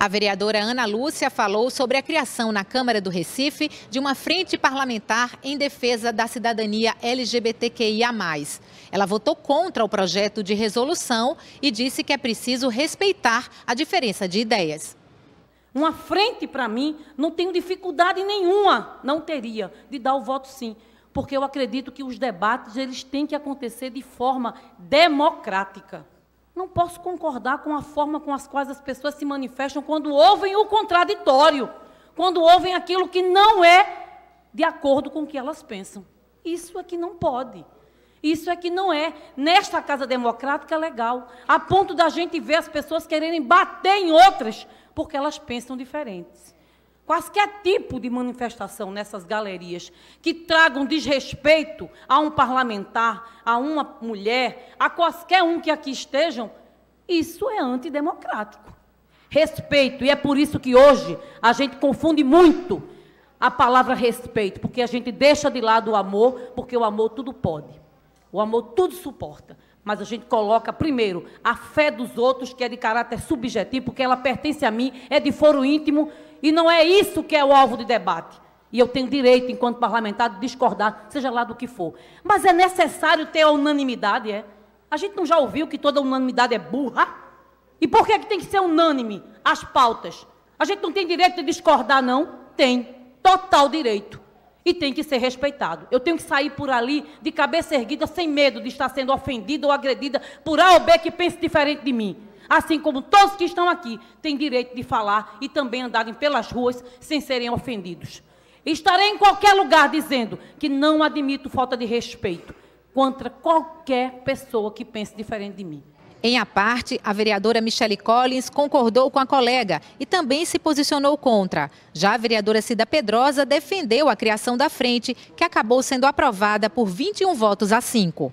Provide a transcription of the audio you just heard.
A vereadora Ana Lúcia falou sobre a criação na Câmara do Recife de uma frente parlamentar em defesa da cidadania LGBTQIA. Ela votou contra o projeto de resolução e disse que é preciso respeitar a diferença de ideias. Uma frente para mim, não tenho dificuldade nenhuma, não teria, de dar o voto sim, porque eu acredito que os debates eles têm que acontecer de forma democrática. Não posso concordar com a forma com as quais as pessoas se manifestam quando ouvem o contraditório, quando ouvem aquilo que não é de acordo com o que elas pensam. Isso é que não pode. Isso é que não é, nesta casa democrática, legal. A ponto da gente ver as pessoas quererem bater em outras porque elas pensam diferentes. Qualquer tipo de manifestação nessas galerias que tragam desrespeito a um parlamentar, a uma mulher, a qualquer um que aqui estejam, isso é antidemocrático. Respeito, e é por isso que hoje a gente confunde muito a palavra respeito, porque a gente deixa de lado o amor, porque o amor tudo pode. O amor tudo suporta, mas a gente coloca primeiro a fé dos outros, que é de caráter subjetivo, porque ela pertence a mim, é de foro íntimo, e não é isso que é o alvo de debate. E eu tenho direito, enquanto parlamentar, de discordar, seja lá do que for. Mas é necessário ter a unanimidade, é? A gente não já ouviu que toda unanimidade é burra? E por que, é que tem que ser unânime as pautas? A gente não tem direito de discordar, não? Tem. Total direito e tem que ser respeitado. Eu tenho que sair por ali de cabeça erguida, sem medo de estar sendo ofendida ou agredida por A ou B que pense diferente de mim. Assim como todos que estão aqui têm direito de falar e também andarem pelas ruas sem serem ofendidos. Estarei em qualquer lugar dizendo que não admito falta de respeito contra qualquer pessoa que pense diferente de mim. Em a parte, a vereadora Michele Collins concordou com a colega e também se posicionou contra. Já a vereadora Cida Pedrosa defendeu a criação da frente, que acabou sendo aprovada por 21 votos a 5.